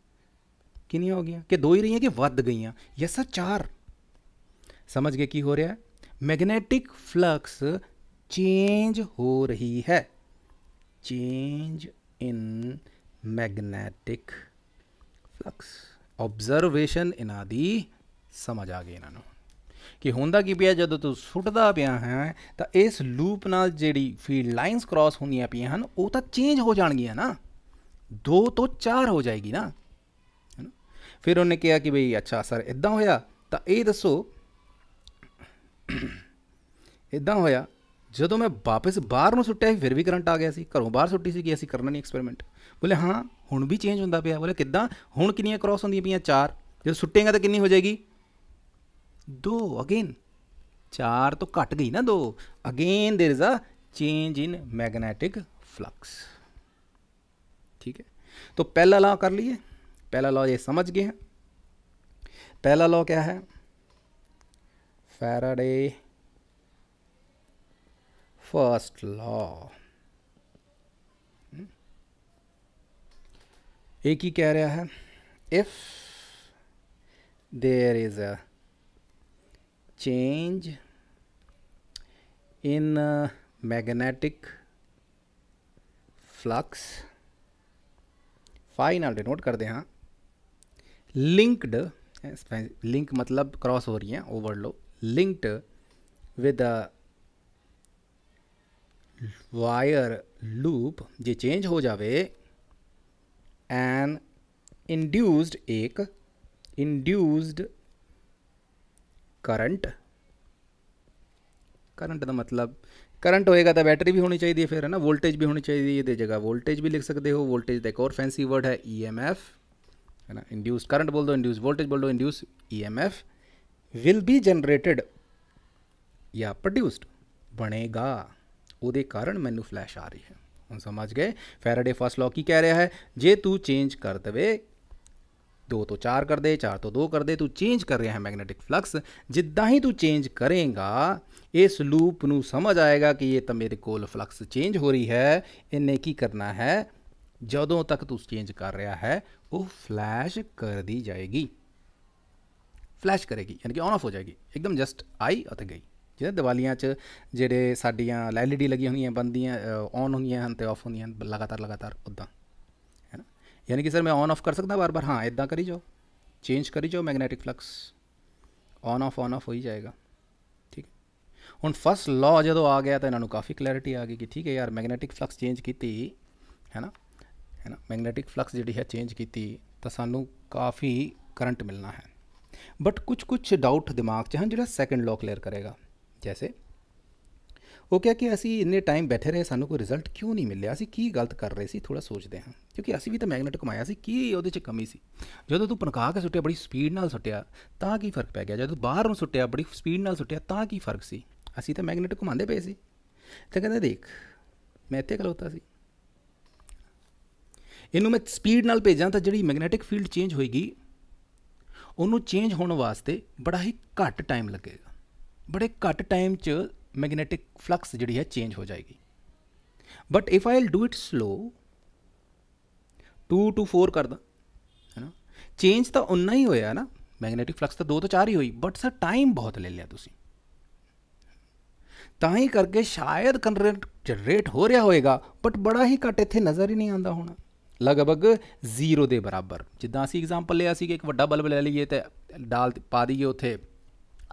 ਕਿੰਨੀਆਂ ਹੋ ਗਈਆਂ ਕਿ ਦੋ ਹੀ ਰਹੀਆਂ ਕਿ ਵੱਧ ਗਈਆਂ ਯਸ ਸਰ ਚਾਰ ਸਮਝ ਗਏ ਕੀ ਹੋ ਰਿਹਾ ਹੈ ਮੈਗਨੇਟਿਕ ਫਲਕਸ ਚੇਂਜ ਹੋ ਰਹੀ ਹੈ change in magnetic flux observation ਇਹਨਾਂ ਦੀ ਸਮਝ ਆ ਗਈ ਇਹਨਾਂ ਨੂੰ ਕਿ ਹੁੰਦਾ ਕੀ ਪਿਆ ਜਦੋਂ ਤੂੰ ਸੁੱਟਦਾ ਪਿਆ ਹੈ ਤਾਂ ਇਸ ਲੂਪ ਨਾਲ ਜਿਹੜੀ ਫੀਲਡ ਲਾਈਨਸ ਕ੍ਰਾਸ ਹੁੰਦੀਆਂ ਪਈਆਂ ਹਨ ਉਹ ਤਾਂ ਚੇਂਜ ਹੋ ਜਾਣਗੀਆਂ ਨਾ 2 ਤੋਂ 4 ਹੋ ਜਾਏਗੀ ਨਾ ਫਿਰ ਉਹਨੇ ਕਿਹਾ ਕਿ ਭਈ ਅੱਛਾ ਸਰ ਇਦਾਂ ਹੋਇਆ ਤਾਂ ਇਹ ਦੱਸੋ ਇਦਾਂ ਹੋਇਆ ਜਦੋਂ ਮੈਂ ਵਾਪਸ ਬਾਹਰ ਨੂੰ ਸੁੱਟਿਆ ਫਿਰ ਵੀ ਕਰੰਟ ਆ ਗਿਆ ਸੀ ਘਰੋਂ ਬਾਹਰ ਸੁੱਟੀ ਸੀ ਕਿ ਅਸੀਂ ਕਰਨਾ ਨਹੀਂ ਐਕਸਪੈਰੀਮੈਂਟ ਬੋਲੇ ਹਾਂ ਹੁਣ ਵੀ ਚੇਂਜ ਹੁੰਦਾ ਪਿਆ ਬੋਲੇ ਕਿੱਦਾਂ ਹੁਣ ਕਿੰਨੀਆਂ ਕ੍ਰੋਸ ਹੁੰਦੀਆਂ ਪਈਆਂ ਚਾਰ ਜੇ ਸੁੱਟੇਗਾ ਤਾਂ ਕਿੰਨੀ ਹੋ ਜਾਏਗੀ ਦੋ ਅਗੇਨ ਚਾਰ ਤੋਂ ਘਟ ਗਈ ਨਾ ਦੋ again there is a change in magnetic flux ਠੀਕ ਹੈ ਤੋਂ ਪਹਿਲਾ ਲਾਅ ਕਰ ਲਈਏ ਪਹਿਲਾ ਲਾਅ ਜੇ ਸਮਝ ਗਏ ਪਹਿਲਾ पहला ਕਿਆ ਹੈ ਫੈਰਾਡੇ ਫਰਸਟ फर्स्ट ਇਹ ਕੀ ਕਹਿ ਰਿਹਾ ਹੈ if there is a change in magnetic flux phi ਨਾਲ ਡਿਨੋਟ ਕਰਦੇ ਹਾਂ ਲਿੰਕਡ ਲਿੰਕ ਮਤਲਬ ਕ੍ਰਾਸ ਹੋ ਰਹੀਆਂ ਓਵਰਲੋ linked with a wire loop ਜੇ ਚੇਂਜ ਹੋ ਜਾਵੇ एन इंड्यूस्ड एक इंड्यूस्ड करंट करंट का मतलब करंट होएगा तो बैटरी भी होनी चाहिए फिर है ना वोल्टेज भी होनी चाहिए ये जगह वोल्टेज भी लिख सकते हो वोल्टेज का एक और फैंसी वर्ड है ई एम एफ है ना इंड्यूस करंट बोल दो इंड्यूस वोल्टेज बोल दो induce E M F will be generated या प्रोड्यूस्ड बनेगा वो कारण मैनू फ्लैश आ रही है ਹੁਣ ਸਮਝ ਗਏ ਫੈਰਾਡੇ ਫਸਟ ਲਾ ਕੀ ਕਹਿ ਰਿਹਾ ਹੈ ਜੇ ਤੂੰ ਚੇਂਜ ਕਰ ਦਵੇ 2 ਤੋਂ 4 ਕਰ ਦੇ 4 ਤੋਂ 2 ਕਰ ਦੇ ਤੂੰ ਚੇਂਜ ਕਰ ਰਿਹਾ ਹੈ ਮੈਗਨੇਟਿਕ ਫਲਕਸ ਜਿੱਦਾਂ ਹੀ ਤੂੰ ਚੇਂਜ ਕਰੇਗਾ ਇਸ ਲੂਪ ਨੂੰ ਸਮਝ ਆਏਗਾ ਕਿ ਇਹ ਤਾਂ ਮੇਰੇ ਕੋਲ ਫਲਕਸ ਚੇਂਜ ਹੋ ਰਹੀ ਹੈ ਇਹਨੇ ਕੀ ਕਰਨਾ ਹੈ ਜਦੋਂ ਤੱਕ ਤੂੰ ਚੇਂਜ ਕਰ ਰਿਹਾ ਹੈ ਉਹ ਫਲੈਸ਼ ਕਰ ਦੀ ਜਾਏਗੀ ਫਲੈਸ਼ ਕਰੇਗੀ ਯਾਨੀ ਕਿ ਆਨ ਆਫ ਹੋ ਜਾਏਗੀ ਇੱਕਦਮ ਜਸਟ ਆਈ ਅਤੇ ਗਈ ਕਿ ਦੀਵਾਲੀਆਂ 'ਚ ਜਿਹੜੇ ਸਾਡੀਆਂ ਐਲਈਡੀ ਲੱਗੀ ਹੁੰਦੀਆਂ ਬੰਦੀਆਂ ਔਨ ਹੁੰਦੀਆਂ ਹਨ ਤੇ ਆਫ ਹੁੰਦੀਆਂ ਲਗਾਤਾਰ ਲਗਾਤਾਰ ਉਦਾਂ ਹੈਨਾ ਯਾਨੀ ਕਿ ਸਰ ਮੈਂ ਔਨ ਆਫ ਕਰ ਸਕਦਾ ਬਾਰ-ਬਾਰ ਹਾਂ ਇਦਾਂ ਕਰੀ ਜਾਓ ਚੇਂਜ ਕਰੀ ਜਾਓ magnetic flux on off on off ਹੋਈ ਜਾਏਗਾ ਠੀਕ ਹੁਣ ਫਸਟ ਲਾ ਜਦੋਂ ਆ ਗਿਆ ਤਾਂ ਇਹਨਾਂ ਨੂੰ ਕਾਫੀ ਕਲੈਰਿਟੀ ਆ ਗਈ ਕਿ ਠੀਕ ਹੈ ਯਾਰ ਮੈਗਨੈਟਿਕ ਫਲਕਸ ਚੇਂਜ ਕੀਤੀ ਹੈਨਾ ਹੈਨਾ ਮੈਗਨੈਟਿਕ ਫਲਕਸ ਜਿਹੜੀ ਹੈ ਚੇਂਜ ਕੀਤੀ ਤਾਂ ਸਾਨੂੰ ਕਾਫੀ ਕਰੰਟ ਮਿਲਣਾ ਹੈ ਬਟ ਕੁਝ ਕੁਝ ਡਾਊਟ ਦਿਮਾਗ 'ਚ ਹਨ ਜਿਹੜਾ ਸੈਕੰਡ ਲਾ ਕਲੀਅਰ ਕਰੇਗਾ ਜੈਸੇ ਉਹ ਕਿਹਾ ਕਿ ਅਸੀਂ ਇੰਨੇ ਟਾਈਮ ਬੈਠੇ ਰਹੇ ਸਾਨੂੰ ਕੋਈ ਰਿਜ਼ਲਟ ਕਿਉਂ ਨਹੀਂ ਮਿਲਿਆ ਅਸੀਂ ਕੀ ਗਲਤ ਕਰ ਰਹੇ ਸੀ ਥੋੜਾ ਸੋਚਦੇ ਹਾਂ ਕਿਉਂਕਿ ਅਸੀਂ ਵੀ ਤਾਂ ਮੈਗਨੇਟ ਕਮਾਇਆ ਸੀ ਕੀ ਉਹਦੇ 'ਚ ਕਮੀ ਸੀ ਜਦੋਂ ਤੂੰ ਪਨਕਾ ਕੇ ਸੁੱਟਿਆ ਬੜੀ ਸਪੀਡ ਨਾਲ ਸੁੱਟਿਆ ਤਾਂ ਕੀ ਫਰਕ ਪੈ ਗਿਆ ਜਦੋਂ ਬਾਹਰੋਂ ਸੁੱਟਿਆ ਬੜੀ ਸਪੀਡ ਨਾਲ ਸੁੱਟਿਆ ਤਾਂ ਕੀ ਫਰਕ ਸੀ ਅਸੀਂ ਤਾਂ ਮੈਗਨੇਟ ਘੁਮਾਉਂਦੇ ਪਏ ਸੀ ਤੇ ਕਹਿੰਦਾ ਦੇਖ ਮੈਂ ਇੱਥੇ ਖਲੋਤਾ ਸੀ ਇਹਨੂੰ ਮੈਂ ਸਪੀਡ ਨਾਲ ਭੇਜਾਂ ਤਾਂ ਜਿਹੜੀ ਮੈਗਨੇਟਿਕ ਫੀਲਡ ਚੇਂਜ ਹੋਏਗੀ ਉਹਨੂੰ ਚੇਂਜ ਹੋਣ ਵਾਸਤੇ ਬੜਾ ਹੀ ਘੱਟ ਟਾਈਮ ਲੱਗੇਗਾ ਬੜੇ ਘੱਟ ਟਾਈਮ 'ਚ ਮੈਗਨੇਟਿਕ ਫਲਕਸ ਜਿਹੜੀ ਹੈ ਚੇਂਜ ਹੋ ਜਾਏਗੀ but if I will do it slow 2 to 4 ਕਰਦਾ ਹੈਨਾ ਚੇਂਜ ਤਾਂ ਉਨਾ ਹੀ ਹੋਇਆ ਨਾ ਮੈਗਨੇਟਿਕ ਫਲਕਸ ਤਾਂ 2 ਤੋਂ 4 ਹੀ ਹੋਈ ਬਟ ਸਰ ਟਾਈਮ ਬਹੁਤ ਲੈ ਲਿਆ ਤੁਸੀਂ ਤਾਂ ਹੀ ਕਰਕੇ ਸ਼ਾਇਦ ਕਰੰਟ ਜਨਰੇਟ ਹੋ ਰਿਹਾ ਹੋਵੇਗਾ ਬਟ ਬੜਾ ਹੀ ਘੱਟ ਇੱਥੇ ਨਜ਼ਰ ਹੀ ਨਹੀਂ ਆਉਂਦਾ ਹੋਣਾ ਲਗਭਗ 0 ਦੇ ਬਰਾਬਰ ਜਿੱਦਾਂ ਅਸੀਂ ਐਗਜ਼ਾਮਪਲ ਲਿਆ ਸੀ ਕਿ ਇੱਕ ਵੱਡਾ ਬਲਬ ਲੈ ਲਈਏ ਤੇ ਡਾਲ ਪਾ ਦਈਏ ਉੱਥੇ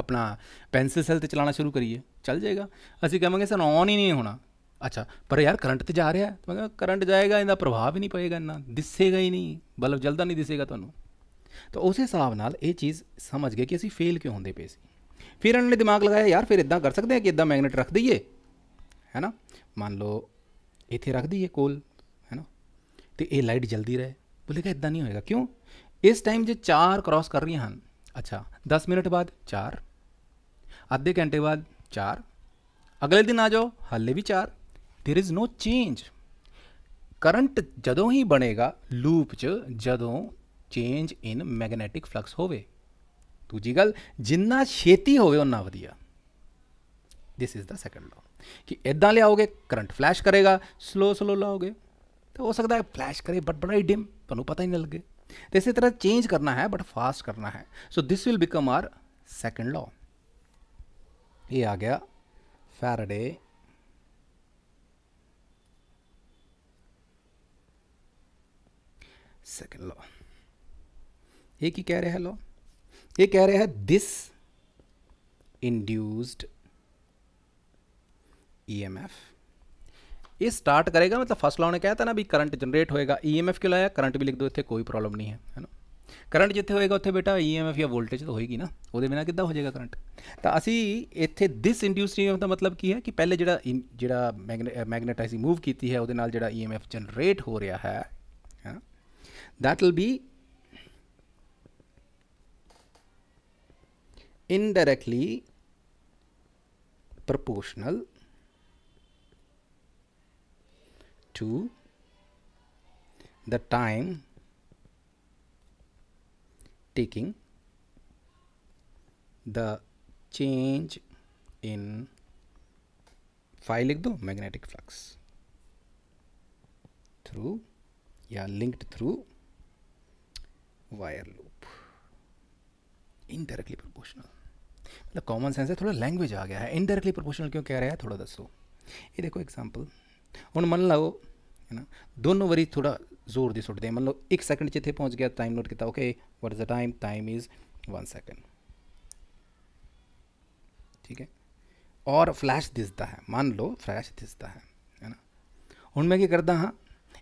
ਆਪਣਾ ਪੈਨਸਲ ਸੈਲ ਤੇ ਚਲਾਉਣਾ ਸ਼ੁਰੂ ਕਰੀਏ ਚੱਲ ਜਾਏਗਾ ਅਸੀਂ ਕਹਾਂਗੇ ਸਰ ਔਨ ਹੀ ਨਹੀਂ ਹੋਣਾ ਅੱਛਾ ਪਰ ਯਾਰ ਕਰੰਟ ਤੇ ਜਾ ਰਿਹਾ ਮੈਂ ਕਹਾਂ ਕਰੰਟ ਜਾਏਗਾ ਇਹਦਾ ਪ੍ਰਭਾਵ ਹੀ ਨਹੀਂ ਪਏਗਾ ਇੰਨਾ ਦਿਸੇਗਾ ਹੀ ਨਹੀਂ ਬਲਬ ਜਲਦਾ ਨਹੀਂ ਦਿਸੇਗਾ ਤੁਹਾਨੂੰ ਤਾਂ ਉਸੇ ਹਿਸਾਬ ਨਾਲ ਇਹ ਚੀਜ਼ ਸਮਝ ਗਏ ਕਿ ਅਸੀਂ ਫੇਲ ਕਿਉਂ ਹੁੰਦੇ ਪਏ ਸੀ ਫਿਰ ਉਹਨਾਂ ਨੇ ਦਿਮਾਗ ਲਗਾਇਆ ਯਾਰ ਫਿਰ ਇਦਾਂ ਕਰ ਸਕਦੇ ਹਾਂ ਕਿ ਇਦਾਂ ਮੈਗਨੇਟ ਰੱਖ ਦਈਏ ਹੈਨਾ ਮੰਨ ਲਓ ਇੱਥੇ ਰੱਖ ਦਈਏ ਕੋਲ ਹੈਨਾ ਤੇ ਇਹ ਲਾਈਟ ਜਲਦੀ ਰਹੇ ਬੋਲੇਗਾ ਇਦਾਂ ਨਹੀਂ ਹੋਏਗਾ ਕਿਉਂ ਇਸ ਟਾਈਮ ਜੇ ਚਾਰ ਕ੍ਰਾਸ ਕਰ ਰਹੀਆਂ ਹਨ ਅੱਛਾ 10 ਮਿੰਟ ਬਾਅਦ 4 ਅੱਧੇ ਘੰਟੇ ਬਾਅਦ 4 ਅਗਲੇ ਦਿਨ ਆ ਜਾਓ ਹਾਲੇ ਵੀ 4 there is no change current ਜਦੋਂ ਹੀ ਬਣੇਗਾ ਲੂਪ 'ਚ ਜਦੋਂ ਚੇਂਜ ਇਨ ਮੈਗਨੈਟਿਕ ਫਲਕਸ ਹੋਵੇ ਦੂਜੀ ਗੱਲ ਜਿੰਨਾ ਛੇਤੀ ਹੋਵੇ ਉਹਨਾਂ ਵਧੀਆ this is the second law ਕਿ ਇਦਾਂ ਲਿਆਓਗੇ ਕਰੰਟ ਫਲੈਸ਼ ਕਰੇਗਾ ਸਲੋ ਸਲੋ ਲਾਓਗੇ ਤਾਂ ਹੋ ਸਕਦਾ ਹੈ ਫਲੈਸ਼ ਕਰੇ ਬਟ ਬੜਾ ਹੀ ਡਿਮ ਤੁਹਾਨੂੰ ਪਤਾ ਹੀ ਨਹੀਂ ਲੱਗੇ तो इसी तरह चेंज करना है बट फास्ट करना है so this will become our second law ये आ गया फैरडे सेकेंड लॉ ये की कह रहे हैं लॉ ये कह रहे हैं दिस इंड्यूस्ड एफ ਇਹ ਸਟਾਰਟ ਕਰੇਗਾ ਮਤਲਬ ਫਸਟ ਲਾਉਣੇ ਕਹਿਤਾ ਨਾ ਵੀ ਕਰੰਟ ਜਨਰੇਟ ਹੋਏਗਾ जनरेट होएगा ਲਾਇਆ ਕਰੰਟ ਵੀ ਲਿਖ ਦੋ ਇੱਥੇ ਕੋਈ ਪ੍ਰੋਬਲਮ ਨਹੀਂ ਹੈ ਹੈ ਨਾ ਕਰੰਟ ਜਿੱਥੇ ਹੋਏਗਾ ਉੱਥੇ ਬੇਟਾ ਈਐਮਐਫ ਜਾਂ ਵੋਲਟੇਜ ਤਾਂ ਹੋਏਗੀ ਨਾ ਉਹਦੇ ਬਿਨਾ ਕਿੱਦਾਂ ਹੋ ਜਾਏਗਾ ਕਰੰਟ ਤਾਂ ਅਸੀਂ ਇੱਥੇ ਦਿਸ ਇੰਡਿਊਸਡ ਈਐਮਐਫ ਦਾ ਮਤਲਬ ਕੀ ਹੈ ਕਿ ਪਹਿਲੇ ਜਿਹੜਾ ਜਿਹੜਾ ਮੈਗਨੇਟਾਈਜ਼ਿੰਗ ਮੂਵ ਕੀਤੀ ਹੈ ਉਹਦੇ ਨਾਲ ਜਿਹੜਾ ਈਐਮਐਫ ਜਨਰੇਟ ਹੋ ਰਿਹਾ ਹੈ that will be indirectly proportional to the time taking the change in फाइल लिख दो मैग्नेटिक फ्लक्स थ्रू या linked through wire loop indirectly proportional मतलब कॉमन सेंस है थोड़ा लैंग्वेज आ गया है इनडायरेक्टली प्रोपोर्शनल क्यों कह रहा है थोड़ा दसो ये देखो एग्जांपल ਹੁਣ ਮੰਨ ਲਓ ਹੈ ਨਾ ਦੋਨੋਂ ਵਾਰੀ ਥੋੜਾ ਜ਼ੋਰ ਦੇ ਸੁੱਟਦੇ ਮੰਨ ਲਓ 1 ਸੈਕਿੰਡ ਜਿੱਥੇ ਪਹੁੰਚ ਗਿਆ ਟਾਈਮ ਨੋਟ ਕੀਤਾ okay what is the time time is 1 second ਠੀਕ ਹੈ ਔਰ ਫਲੈਸ਼ ਦਿਸਦਾ ਹੈ ਮੰਨ ਲਓ ਫਲੈਸ਼ ਦਿਸਦਾ ਹੈ ਹੈ ਨਾ ਹੁਣ ਮੈਂ ਕੀ ਕਰਦਾ ਹਾਂ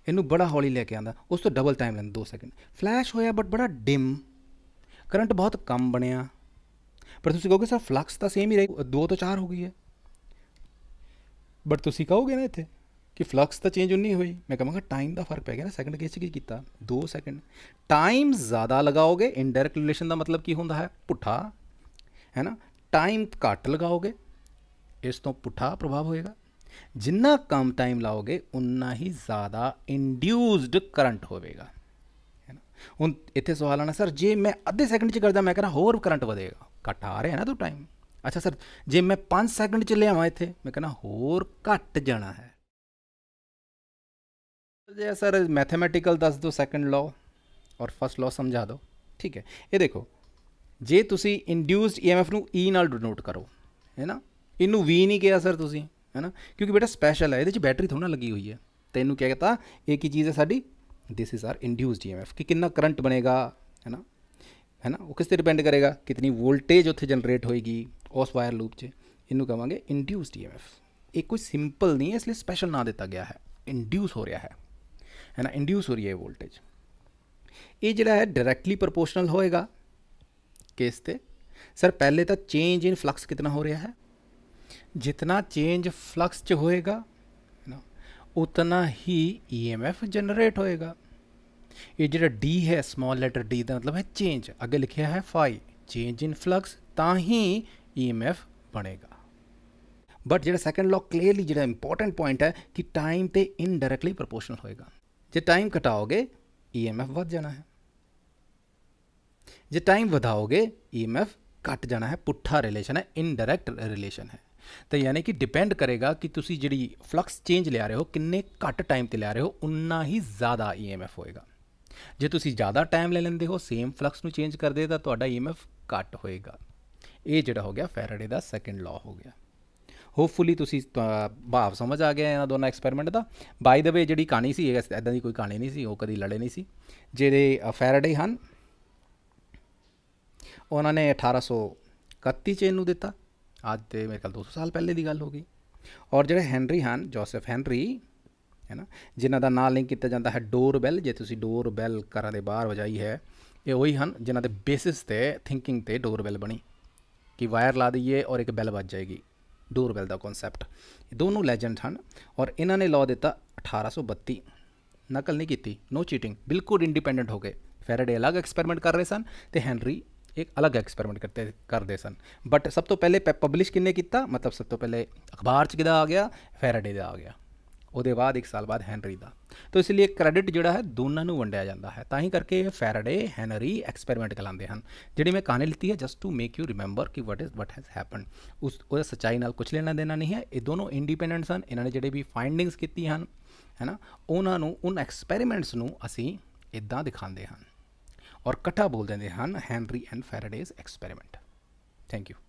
ਇਹਨੂੰ ਬੜਾ ਹੌਲੀ ਲੈ ਕੇ ਆਂਦਾ ਉਸ ਤੋਂ ਡਬਲ ਟਾਈਮ ਲੈਂਦਾ 2 ਸੈਕਿੰਡ ਫਲੈਸ਼ ਹੋਇਆ ਬਟ ਬੜਾ ਡਿਮ ਕਰੰਟ ਬਹੁਤ ਕਮ ਬਣਿਆ ਪਰ ਤੁਸੀਂ ਕਹੋਗੇ ਸਰ ਫਲਕਸ ਤਾਂ ਸੇਮ ਹੀ ਰਹੀ 2 ਤੋਂ 4 ਹੋ ਗਈ ਹੈ ਬਟ ਤੁਸੀਂ ਕਹੋਗੇ ਨਾ ਇੱਥੇ ਕਿ ਫਲਕਸ ਤਾਂ ਚੇਂਜ ਨਹੀਂ ਹੋਈ ਮੈਂ ਕਹਾਂਗਾ ਟਾਈਮ ਦਾ ਫਰਕ ਪੈ ਗਿਆ ਨਾ ਸੈਕਿੰਡ ਕੇਸ 'ਚ ਕੀ ਕੀਤਾ 2 ਸੈਕਿੰਡ ਟਾਈਮ ਜ਼ਿਆਦਾ ਲਗਾਓਗੇ ਇਨਡਾਇਰੈਕਟ ਰਿਲੇਸ਼ਨ ਦਾ ਮਤਲਬ ਕੀ ਹੁੰਦਾ ਹੈ ਪੁੱਠਾ ਹੈ ਨਾ ਟਾਈਮ ਘੱਟ ਲਗਾਓਗੇ ਇਸ ਤੋਂ ਪੁੱਠਾ ਪ੍ਰਭਾਵ ਹੋਏਗਾ ਜਿੰਨਾ ਕਮ ਟਾਈਮ ਲਾਓਗੇ ਉਨਾ ਹੀ ਜ਼ਿਆਦਾ ਇੰਡਿਊਸਡ ਕਰੰਟ ਹੋਵੇਗਾ ਹੈ ਨਾ ਹੁਣ ਇੱਥੇ ਸਵਾਲ ਆਣਾ ਸਰ ਜੇ ਮੈਂ ਅੱਧੇ ਸੈਕਿੰਡ 'ਚ ਕਰਦਾ ਮੈਂ ਕਹਿੰਦਾ ਹੋਰ ਕਰੰਟ ਵਧੇਗਾ ਘੱਟ ਆ ਰਿਹਾ ਨਾ ਤੂੰ ਟਾਈਮ ਅੱਛਾ ਸਰ ਜੇ ਮੈਂ 5 ਸੈਕਿੰਡ 'ਚ ਲਿਆਵਾਂ ਇੱਥੇ ਮੈਂ ਕਹਿੰਦਾ ਹੋਰ ਘਟ ਜਾਣਾ ਹੈ ਜੇ ਸਰ ਮੈਥਮੈਟਿਕਲ ਦੱਸ ਦੋ ਸੈਕੰਡ ਲਾਅ ਔਰ ਫਸਟ ਲਾਅ ਸਮਝਾ ਦਿਓ ਠੀਕ ਹੈ ਇਹ ਦੇਖੋ ਜੇ ਤੁਸੀਂ ਇੰਡਿਊਸਡ ਈਐਮਐਫ ਨੂੰ E ਨਾਲ ਡਿਨੋਟ ਕਰੋ ਹੈ ਨਾ ਇਹਨੂੰ V ਨਹੀਂ ਕਿਹਾ ਸਰ ਤੁਸੀਂ ਹੈ ਨਾ ਕਿਉਂਕਿ ਬੇਟਾ ਸਪੈਸ਼ਲ ਹੈ ਇਹਦੇ ਵਿੱਚ ਬੈਟਰੀ ਥੋੜਾ ਲੱਗੀ ਹੋਈ ਹੈ ਤੇ ਇਹਨੂੰ ਕਿਹਾ ਕਿਤਾ ਇਹ ਕੀ ਚੀਜ਼ ਹੈ ਸਾਡੀ this is our induced EMF ਕਿ ਕਿੰਨਾ ਕਰੰਟ ਬਣੇਗਾ ਹੈ ਨਾ ਹੈ ਨਾ ਉਹ ਕਿਸ ਤੇ ਡਿਪੈਂਡ ਕਰੇਗਾ ਕਿਤਨੀ ਵੋਲਟੇਜ ਉੱਥੇ ਜਨਰੇਟ ਹੋਏਗੀ ਉਸ ਵਾਇਰ ਲੂਪ 'ਚ ਇਹਨੂੰ ਕਹਾਂਗੇ ਇੰਡਿਊਸਡ ਈਐਮਐਫ ਇਹ ਕੋਈ ਸਿੰਪਲ ਨਹੀਂ ਹੈ ਇਸ ਲਈ ਸਪੈਸ਼ਲ ਨਾਂ ਦਿੱਤਾ ਗਿਆ ਹੈ ਇੰਡਿਊਸ ਹੋ ਰਿਹਾ ਹੈ ਹੈ ਨਾ ਇੰਡਿਊਸ ਹੋ ਰਹੀ ਹੈ ਵੋਲਟੇਜ ਇਹ ਜਿਹੜਾ ਹੈ ਡਾਇਰੈਕਟਲੀ ਪ੍ਰੋਪੋਰਸ਼ਨਲ ਹੋਏਗਾ ਕਿਸ ਤੇ ਸਰ ਪਹਿਲੇ ਤਾਂ ਚੇਂਜ ਇਨ ਫਲਕਸ ਕਿਤਨਾ ਹੋ ਰਿਹਾ ਹੈ ਜਿੰਨਾ ਚੇਂਜ ਫਲਕਸ 'ਚ ਹੋਏਗਾ ਨਾ ਉਤਨਾ ਹੀ ਈਐਮਐਫ ਜਨਰੇਟ ਹੋਏਗਾ ਇਹ ਜਿਹੜਾ ਡੀ ਹੈ ਸਮਾਲ ਲੈਟਰ ਡੀ ਦਾ ਮਤਲਬ ਹੈ ਚੇਂਜ ਅੱਗੇ ਲਿਖਿਆ ਹੈ ਫਾਈ ਚੇਂਜ ਇਨ ਫਲਕਸ ਤਾਂ ਹੀ ਈਐਮਐਫ ਬਣੇਗਾ ਬਟ ਜਿਹੜਾ ਸੈਕੰਡ ਲਾਅ ਕਲੀਅਰਲੀ ਜਿਹੜਾ ਇੰਪੋਰਟੈਂਟ ਪੁਆਇੰਟ ਹੈ ਕਿ ਟਾਈਮ ਤੇ ਇਨਡਾਇਰੈਕਟਲੀ ਪ੍ਰੋਪੋਰਸ਼ਨਲ ਹੋਏਗਾ ਜੇ ਟਾਈਮ ਘਟਾਓਗੇ EMF ਵੱਧ ਜਾਣਾ ਹੈ ਜੇ ਟਾਈਮ ਵਧਾਓਗੇ EMF ਘਟ ਜਾਣਾ ਹੈ ਪੁੱਠਾ ਰਿਲੇਸ਼ਨ ਹੈ ਇਨਡਾਇਰੈਕਟ ਰਿਲੇਸ਼ਨ ਹੈ ਤਾਂ ਯਾਨੀ ਕਿ ਡਿਪੈਂਡ ਕਰੇਗਾ ਕਿ ਤੁਸੀਂ ਜਿਹੜੀ ਫਲਕਸ ਚੇਂਜ ਲਿਆ ਰਹੇ ਹੋ ਕਿੰਨੇ ਘੱਟ ਟਾਈਮ ਤੇ ਲਿਆ ਰਹੇ ਹੋ ਉਨਾ ਹੀ ਜ਼ਿਆਦਾ EMF ਹੋਏਗਾ ਜੇ ਤੁਸੀਂ ਜ਼ਿਆਦਾ ਟਾਈਮ ਲੈ ਲੈਂਦੇ ਹੋ ਸੇਮ ਫਲਕਸ ਨੂੰ ਚੇਂਜ ਕਰਦੇ ਤਾਂ ਤੁਹਾਡਾ EMF ਘੱਟ ਹੋਏਗਾ ਇਹ ਜਿਹੜਾ ਹੋ ਗਿਆ ਫੈਰਾਡੇ ਦਾ ਸੈਕੰਡ ਲਾਅ ਹੋ ਗਿਆ ਹੋਪਫੁਲੀ ਤੁਸੀਂ ਭਾਵ ਸਮਝ ਆ ਗਿਆ ਇਹਨਾਂ ਦੋਨਾਂ ਐਕਸਪੈਰੀਮੈਂਟ ਦਾ ਬਾਈ ਦ ਵੇ ਜਿਹੜੀ ਕਹਾਣੀ ਸੀ ਐਦਾਂ ਦੀ ਕੋਈ ਕਹਾਣੀ ਨਹੀਂ ਸੀ ਉਹ ਕਦੀ ਲੜੇ ਨਹੀਂ ਸੀ ਜਿਹੜੇ ਫੈਰਾਡੇ ਹਨ ਉਹਨਾਂ ਨੇ 1831 ਚ ਇਹਨੂੰ ਦਿੱਤਾ ਅੱਜ ਤੇ ਮੇਰੇ ਖਿਆਲ 200 ਸਾਲ ਪਹਿਲੇ ਦੀ ਗੱਲ ਹੋ ਗਈ ਔਰ ਜਿਹੜੇ ਹੈਨਰੀ ਹਨ ਜੋਸਫ ਹੈਨਰੀ ਹੈ ਨਾ ਜਿਨ੍ਹਾਂ ਦਾ ਨਾਮ ਲਿੰਕ ਕੀਤਾ ਜਾਂਦਾ ਹੈ ਡੋਰ ਬੈਲ ਜੇ ਤੁਸੀਂ ਡੋਰ ਬੈਲ ਘਰਾਂ ਦੇ ਬਾਹਰ ਵਜਾਈ ਹੈ ਇਹ ਉਹੀ ਹਨ ਜਿਨ੍ਹਾਂ ਦੇ ਬੇਸਿਸ ਤੇ ਥਿੰਕਿੰਗ ਤੇ ਡੋਰ ਬੈਲ ਬਣੀ ਕਿ ਵਾਇਰ ਲਾ ਦਈਏ ਔਰ ਇੱਕ ਬੈਲ ਵੱਜ ਜਾਏਗੀ ਡੋਰਵੈਲ ਦਾ ਕਨਸੈਪਟ ਦੋਨੋਂ ਲੈਜੈਂਡ ਹਨ ਔਰ ਇਹਨਾਂ ਨੇ ਲਾਅ ਦਿੱਤਾ 1832 ਨਕਲ ਨਹੀਂ ਕੀਤੀ ਨੋ ਚੀਟਿੰਗ ਬਿਲਕੁਲ ਇੰਡੀਪੈਂਡੈਂਟ ਹੋ ਗਏ ਫੈਰਾਡੇ ਅਲੱਗ ਐਕਸਪੈਰੀਮੈਂਟ ਕਰ ਰਹੇ ਸਨ ਤੇ ਹੈਨਰੀ ਇੱਕ ਅਲੱਗ ਐਕਸਪੈਰੀਮੈਂਟ ਕਰਤੇ ਕਰਦੇ ਸਨ ਬਟ ਸਭ ਤੋਂ ਪਹਿਲੇ ਪਬਲਿਸ਼ ਕਿੰਨੇ ਕੀਤਾ ਮਤਲਬ ਸਭ ਤੋਂ ਪਹਿਲੇ ਅਖਬਾਰ 'ਚ ਕਿਦਾ ਆ ਗਿਆ ਫੈਰਾਡੇ ਦਾ ਆ ਗਿਆ ਉਹਦੇ ਬਾਅਦ 1 ਸਾਲ ਬਾਅਦ ਹੈਨਰੀ ਦਾ ਤਾਂ ਇਸ ਲਈ ਕ੍ਰੈਡਿਟ ਜਿਹੜਾ ਹੈ ਦੋਨਾਂ ਨੂੰ ਵੰਡਿਆ ਜਾਂਦਾ ਹੈ ਤਾਂ ਹੀ ਕਰਕੇ ਫੈਰਡੇ ਫੈਰਾਡੇ ਹੈਨਰੀ ਐਕਸਪੈਰੀਮੈਂਟ ਕਹਾਂਦੇ ਹਨ ਜਿਹੜੀ ਮੈਂ ਕਹਾਣੀ ਲਿੱਤੀ ਹੈ just to make you remember ਕਿ what is what has happen ਉਸ ਉਹ ਸਚਾਈ ਨਾਲ ਕੁਝ ਲੈਣਾ ਦੇਣਾ ਨਹੀਂ ਹੈ ਇਹ ਦੋਨੋਂ ਇੰਡੀਪੈਂਡੈਂਟ ਹਨ ਇਹਨਾਂ ਨੇ ਜਿਹੜੇ ਵੀ ਫਾਈਂਡਿੰਗਸ ਕੀਤੀ ਹਨ ਹੈਨਾ ਉਹਨਾਂ ਨੂੰ ਉਹਨਾਂ ਐਕਸਪੈਰੀਮੈਂਟਸ ਨੂੰ ਅਸੀਂ ਇਦਾਂ ਦਿਖਾਉਂਦੇ ਹਨ ਔਰ ਇਕੱਠਾ ਬੋਲ ਦਿੰਦੇ ਹਨ Henry and Faraday's experiment thank you